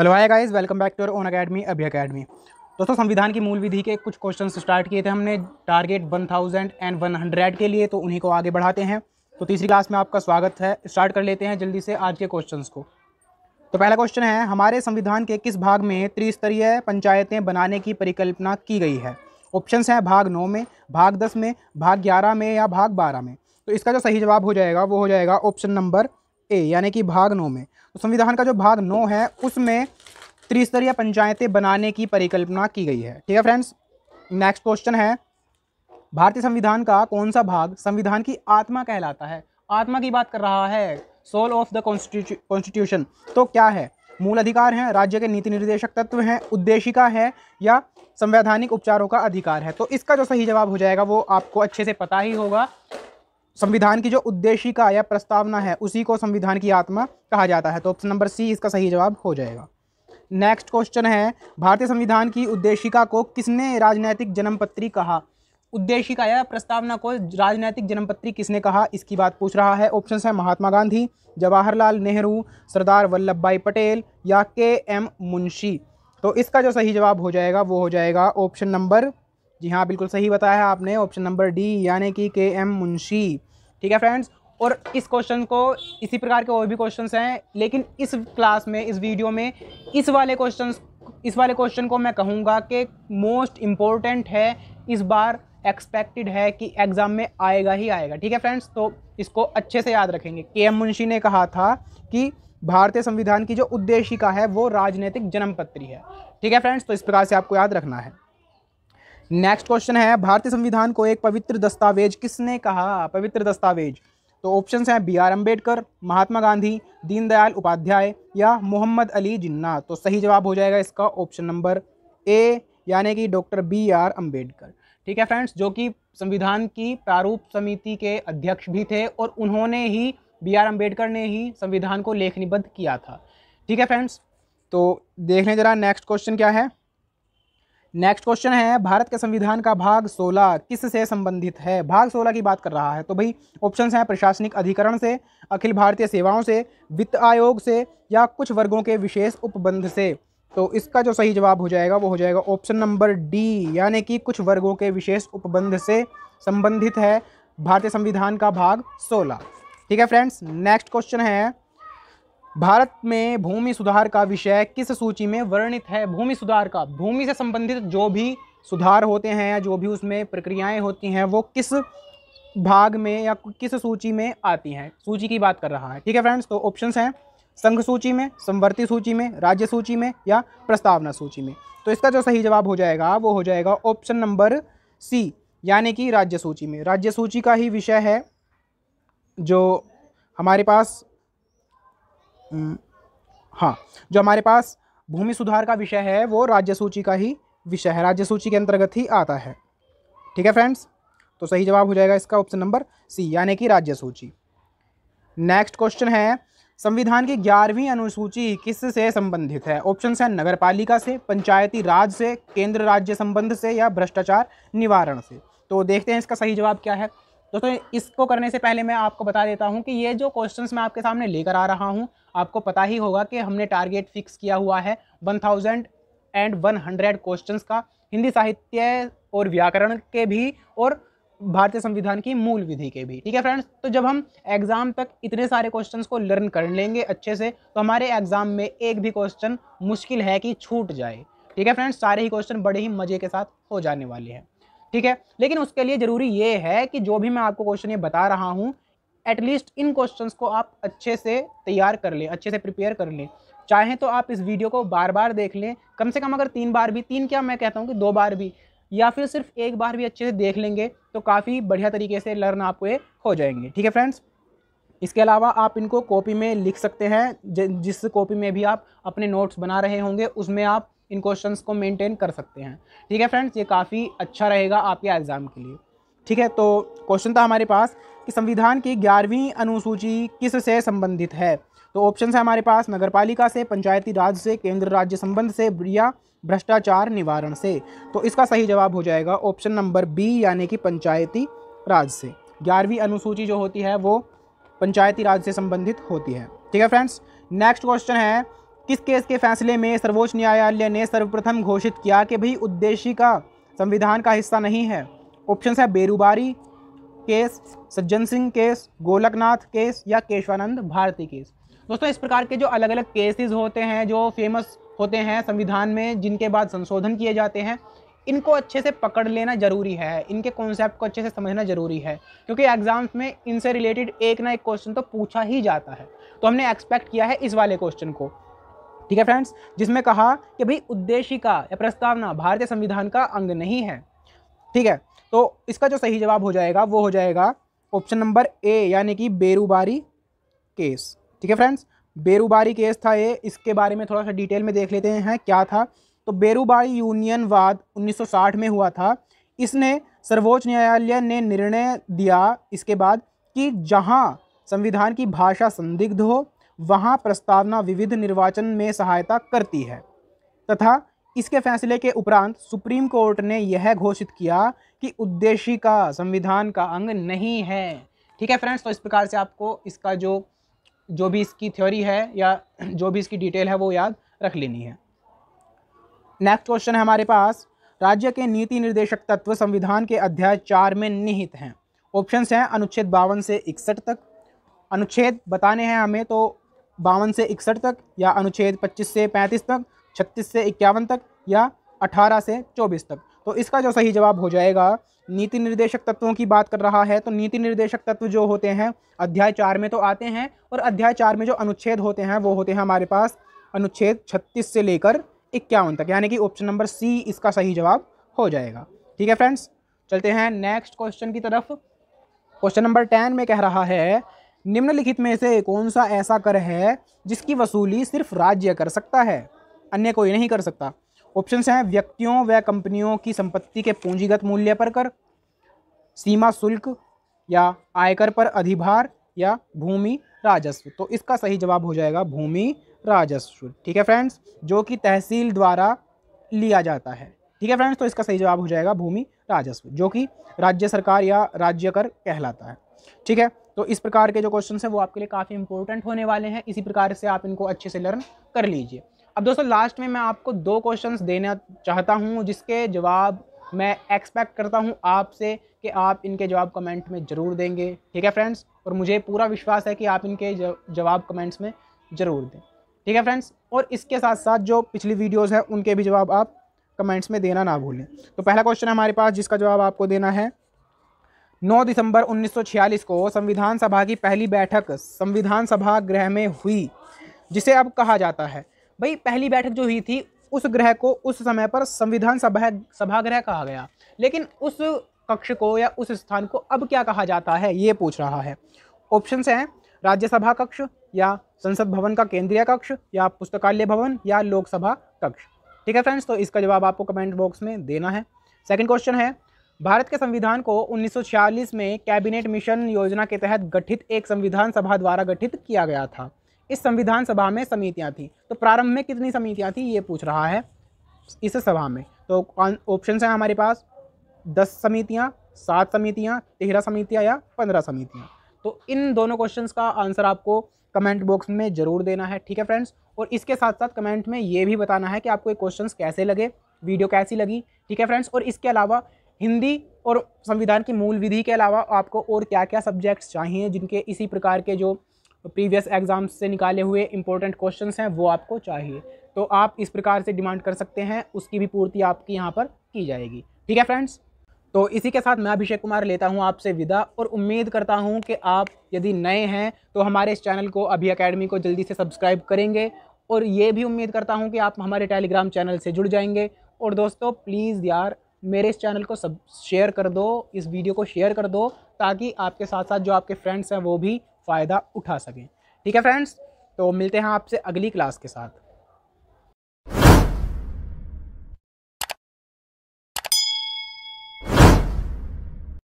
hello hi guys welcome back to our own academy अभी academy दोस्तों संविधान की मूल विधि के कुछ क्वेश्चन स्टार्ट किए थे हमने टारगेट 1000 एंड 100 के लिए तो उन्हीं को आगे बढ़ाते हैं तो तीसरी क्लास में आपका स्वागत है स्टार्ट कर लेते हैं जल्दी से आज के क्वेश्चन को तो पहला क्वेश्चन है हमारे संविधान के किस भाग में त्रिस्तरीय पंचायतें बनाने की परिकल्पना की गई है ऑप्शन हैं भाग नौ में भाग दस में भाग ग्यारह में या भाग बारह में तो इसका जो सही जवाब हो जाएगा वो हो जाएगा ऑप्शन नंबर ए यानी कि भाग नौ में संविधान का जो भाग नौ है उसमें त्रिस्तरीय पंचायतें बनाने की परिकल्पना की गई है ठीक है फ्रेंड्स नेक्स्ट क्वेश्चन है भारतीय संविधान का कौन सा भाग संविधान की आत्मा कहलाता है आत्मा की बात कर रहा है सोल ऑफ द कॉन्स्टिट्यूशन तो क्या है मूल अधिकार हैं राज्य के नीति निर्देशक तत्व हैं उद्देशिका है या संवैधानिक उपचारों का अधिकार है तो इसका जो सही जवाब हो जाएगा वो आपको अच्छे से पता ही होगा संविधान की जो उद्देशिका या प्रस्तावना है उसी को संविधान की आत्मा कहा जाता है तो ऑप्शन नंबर सी इसका सही जवाब हो जाएगा नेक्स्ट क्वेश्चन है भारतीय संविधान की उद्देशिका को किसने राजनैतिक जन्मपत्री कहा उद्देशिका या प्रस्तावना को राजनैतिक जन्मपत्री किसने कहा इसकी बात पूछ रहा है ऑप्शन है महात्मा गांधी जवाहरलाल नेहरू सरदार वल्लभ भाई पटेल या के एम मुंशी तो इसका जो सही जवाब हो जाएगा वो हो जाएगा ऑप्शन नंबर जी हाँ बिल्कुल सही बताया है आपने ऑप्शन नंबर डी यानी कि के एम मुंशी ठीक है फ्रेंड्स और इस क्वेश्चन को इसी प्रकार के और भी क्वेश्चन हैं लेकिन इस क्लास में इस वीडियो में इस वाले क्वेश्चन इस वाले क्वेश्चन को मैं कहूँगा कि मोस्ट इम्पोर्टेंट है इस बार एक्सपेक्टेड है कि एग्ज़ाम में आएगा ही आएगा ठीक है फ्रेंड्स तो इसको अच्छे से याद रखेंगे के एम मुंशी ने कहा था कि भारतीय संविधान की जो उद्देशिका है वो राजनीतिक जन्मपत्री है ठीक है फ्रेंड्स तो इस प्रकार से आपको याद रखना है नेक्स्ट क्वेश्चन है भारतीय संविधान को एक पवित्र दस्तावेज किसने कहा पवित्र दस्तावेज तो ऑप्शन हैं बी आर अम्बेडकर महात्मा गांधी दीनदयाल उपाध्याय या मोहम्मद अली जिन्ना तो सही जवाब हो जाएगा इसका ऑप्शन नंबर ए यानी कि डॉक्टर बी आर अम्बेडकर ठीक है फ्रेंड्स जो कि संविधान की प्रारूप समिति के अध्यक्ष भी थे और उन्होंने ही बी आर अम्बेडकर ने ही संविधान को लेखनीबद्ध किया था ठीक है फ्रेंड्स तो देख लें जरा नेक्स्ट क्वेश्चन क्या है नेक्स्ट क्वेश्चन है भारत के संविधान का भाग 16 किस से संबंधित है भाग 16 की बात कर रहा है तो भाई ऑप्शंस हैं प्रशासनिक अधिकरण से अखिल भारतीय सेवाओं से वित्त आयोग से या कुछ वर्गों के विशेष उपबंध से तो इसका जो सही जवाब हो जाएगा वो हो जाएगा ऑप्शन नंबर डी यानी कि कुछ वर्गों के विशेष उपबंध से संबंधित है भारतीय संविधान का भाग सोलह ठीक है फ्रेंड्स नेक्स्ट क्वेश्चन है भारत में भूमि सुधार का विषय किस सूची में वर्णित है भूमि सुधार का भूमि से संबंधित जो भी सुधार होते हैं या जो भी उसमें प्रक्रियाएं होती हैं वो किस भाग में या किस सूची में आती हैं सूची की बात कर रहा है ठीक है फ्रेंड्स तो ऑप्शंस हैं संघ सूची में संवर्ती सूची में राज्य सूची में या प्रस्तावना सूची में तो इसका जो सही जवाब हो जाएगा वो हो जाएगा ऑप्शन नंबर सी यानी कि राज्य सूची में राज्य सूची का ही विषय है जो हमारे पास हाँ जो हमारे पास भूमि सुधार का विषय है वो राज्य सूची का ही विषय है राज्य सूची के अंतर्गत ही आता है ठीक है फ्रेंड्स तो सही जवाब हो जाएगा इसका ऑप्शन नंबर सी यानी कि राज्य सूची नेक्स्ट क्वेश्चन है संविधान की ग्यारहवीं अनुसूची किससे संबंधित है ऑप्शन है नगर पालिका से पंचायती राज से केंद्र राज्य संबंध से या भ्रष्टाचार निवारण से तो देखते हैं इसका सही जवाब क्या है दोस्तों इसको करने से पहले मैं आपको बता देता हूँ कि ये जो क्वेश्चन मैं आपके सामने लेकर आ रहा हूँ आपको पता ही होगा कि हमने टारगेट फिक्स किया हुआ है one thousand and one hundred question का हिंदी साहित्य और व्याकरण के भी और भारतीय संविधान की मूल विधि के भी ठीक है फ्रेंड्स तो जब हम एग्ज़ाम तक इतने सारे क्वेश्चंस को लर्न कर लेंगे अच्छे से तो हमारे एग्ज़ाम में एक भी क्वेश्चन मुश्किल है कि छूट जाए ठीक है फ्रेंड्स सारे ही क्वेश्चन बड़े ही मज़े के साथ हो जाने वाले हैं ठीक है लेकिन उसके लिए ज़रूरी ये है कि जो भी मैं आपको क्वेश्चन ये बता रहा हूँ एटलीस्ट इन क्वेश्चंस को आप अच्छे से तैयार कर लें अच्छे से प्रिपेयर कर लें चाहें तो आप इस वीडियो को बार बार देख लें कम से कम अगर तीन बार भी तीन क्या मैं कहता हूँ कि दो बार भी या फिर सिर्फ एक बार भी अच्छे से देख लेंगे तो काफ़ी बढ़िया तरीके से लर्न आपको ये हो जाएंगे ठीक है फ्रेंड्स इसके अलावा आप इनको कॉपी में लिख सकते हैं जिस कॉपी में भी आप अपने नोट्स बना रहे होंगे उसमें आप इन क्वेश्चन को मेनटेन कर सकते हैं ठीक है फ्रेंड्स ये काफ़ी अच्छा रहेगा आपके एग्ज़ाम के लिए ठीक है तो क्वेश्चन था हमारे पास कि संविधान की ग्यारहवीं अनुसूची किस से संबंधित है तो ऑप्शन है हमारे पास नगरपालिका से पंचायती राज से केंद्र राज्य संबंध से या भ्रष्टाचार निवारण से तो इसका सही जवाब हो जाएगा ऑप्शन नंबर बी यानी कि पंचायती राज से ग्यारहवीं अनुसूची जो होती है वो पंचायती राज से संबंधित होती है ठीक है फ्रेंड्स नेक्स्ट क्वेश्चन है किस केस के फैसले में सर्वोच्च न्यायालय ने सर्वप्रथम घोषित किया कि भाई उद्देश्य का संविधान का हिस्सा नहीं है ऑप्शन है बेरुबारी केस सज्जन सिंह केस गोलकनाथ केस या केशवानंद भारती केस दोस्तों इस प्रकार के जो अलग अलग केसेस होते हैं जो फेमस होते हैं संविधान में जिनके बाद संशोधन किए जाते हैं इनको अच्छे से पकड़ लेना ज़रूरी है इनके कॉन्सेप्ट को अच्छे से समझना ज़रूरी है क्योंकि एग्जाम्स में इनसे रिलेटेड एक ना एक क्वेश्चन तो पूछा ही जाता है तो हमने एक्सपेक्ट किया है इस वाले क्वेश्चन को ठीक है फ्रेंड्स जिसमें कहा कि भाई उद्देशिका या प्रस्तावना भारतीय संविधान का अंग नहीं है ठीक है तो इसका जो सही जवाब हो जाएगा वो हो जाएगा ऑप्शन नंबर ए यानी कि बेरुबारी केस ठीक है फ्रेंड्स बेरुबारी केस था ये इसके बारे में थोड़ा सा डिटेल में देख लेते हैं क्या था तो यूनियन वाद 1960 में हुआ था इसने सर्वोच्च न्यायालय ने निर्णय दिया इसके बाद कि जहां संविधान की भाषा संदिग्ध हो वहाँ प्रस्तावना विविध निर्वाचन में सहायता करती है तथा इसके फैसले के उपरांत सुप्रीम कोर्ट ने यह घोषित किया कि उद्देश्य का संविधान का अंग नहीं है ठीक है फ्रेंड्स तो इस प्रकार से आपको इसका जो जो भी इसकी थ्योरी है या जो भी इसकी डिटेल है वो याद रख लेनी है नेक्स्ट क्वेश्चन है हमारे पास राज्य के नीति निर्देशक तत्व संविधान के अध्याय चार में निहित हैं ऑप्शंस हैं अनुच्छेद बावन से इकसठ तक अनुच्छेद बताने हैं हमें तो बावन से इकसठ तक या अनुच्छेद 25 से 35 तक 36 से इक्यावन तक या 18 से 24 तक तो इसका जो सही जवाब हो जाएगा नीति निर्देशक तत्वों की बात कर रहा है तो नीति निर्देशक तत्व जो होते हैं अध्याय चार में तो आते हैं और अध्याय चार में जो अनुच्छेद होते हैं वो होते हैं हमारे पास अनुच्छेद छत्तीस से लेकर इक्यावन तक यानी कि ऑप्शन नंबर सी इसका सही जवाब हो जाएगा ठीक है फ्रेंड्स चलते हैं नेक्स्ट क्वेश्चन की तरफ क्वेश्चन नंबर टेन में कह रहा है निम्नलिखित में से कौन सा ऐसा कर है जिसकी वसूली सिर्फ राज्य कर सकता है अन्य कोई नहीं कर सकता ऑप्शन हैं व्यक्तियों व कंपनियों की संपत्ति के पूंजीगत मूल्य पर कर सीमा शुल्क या आयकर पर अधिभार या भूमि राजस्व तो इसका सही जवाब हो जाएगा भूमि राजस्व ठीक है फ्रेंड्स जो कि तहसील द्वारा लिया जाता है ठीक है फ्रेंड्स तो इसका सही जवाब हो जाएगा भूमि राजस्व जो कि राज्य सरकार या राज्य कर कहलाता है ठीक है तो इस प्रकार के जो क्वेश्चन हैं वो आपके लिए काफ़ी इंपॉर्टेंट होने वाले हैं इसी प्रकार से आप इनको अच्छे से लर्न कर लीजिए अब दोस्तों लास्ट में मैं आपको दो क्वेश्चन देना चाहता हूँ जिसके जवाब मैं एक्सपेक्ट करता हूँ आपसे कि आप इनके जवाब कमेंट में ज़रूर देंगे ठीक है फ्रेंड्स और मुझे पूरा विश्वास है कि आप इनके जवाब कमेंट्स में ज़रूर दें ठीक है फ्रेंड्स और इसके साथ साथ जो पिछली वीडियोज़ हैं उनके भी जवाब आप कमेंट्स में देना ना भूलें तो पहला क्वेश्चन है हमारे पास जिसका जवाब आपको देना है 9 दिसंबर 1946 को संविधान सभा की पहली बैठक संविधान सभा गृह में हुई जिसे अब कहा जाता है भाई पहली बैठक जो हुई थी उस ग्रह को उस समय पर संविधान सभा सभागृह कहा गया लेकिन उस कक्ष को या उस स्थान को अब क्या कहा जाता है ये पूछ रहा है ऑप्शन हैं राज्यसभा कक्ष या संसद भवन का केंद्रीय कक्ष या पुस्तकालय भवन या लोकसभा कक्ष ठीक है फ्रेंड्स तो इसका जवाब आपको कमेंट बॉक्स में देना है सेकंड क्वेश्चन है भारत के संविधान को 1946 में कैबिनेट मिशन योजना के तहत गठित एक संविधान सभा द्वारा गठित किया गया था इस संविधान सभा में समितियां थी तो प्रारंभ में कितनी समितियां थी ये पूछ रहा है इस सभा में तो ऑप्शन हैं हमारे पास दस समितियाँ सात समितियाँ तेरह समितियाँ या पंद्रह समितियाँ तो इन दोनों क्वेश्चन का आंसर आपको कमेंट बॉक्स में ज़रूर देना है ठीक है फ्रेंड्स और इसके साथ साथ कमेंट में ये भी बताना है कि आपको ये क्वेश्चन कैसे लगे वीडियो कैसी लगी ठीक है फ्रेंड्स और इसके अलावा हिंदी और संविधान की मूल विधि के अलावा आपको और क्या क्या सब्जेक्ट्स चाहिए जिनके इसी प्रकार के जो प्रीवियस एग्ज़ाम्स से निकाले हुए इंपॉर्टेंट क्वेश्चंस हैं वो आपको चाहिए तो आप इस प्रकार से डिमांड कर सकते हैं उसकी भी पूर्ति आपकी यहाँ पर की जाएगी ठीक है फ्रेंड्स तो इसी के साथ मैं अभिषेक कुमार लेता हूँ आपसे विदा और उम्मीद करता हूँ कि आप यदि नए हैं तो हमारे इस चैनल को अभी अकेडमी को जल्दी से सब्सक्राइब करेंगे और ये भी उम्मीद करता हूँ कि आप हमारे टेलीग्राम चैनल से जुड़ जाएंगे और दोस्तों प्लीज़ यार मेरे इस चैनल को सब शेयर कर दो इस वीडियो को शेयर कर दो ताकि आपके साथ साथ जो आपके फ्रेंड्स हैं वो भी फ़ायदा उठा सकें ठीक है फ्रेंड्स तो मिलते हैं आपसे अगली क्लास के साथ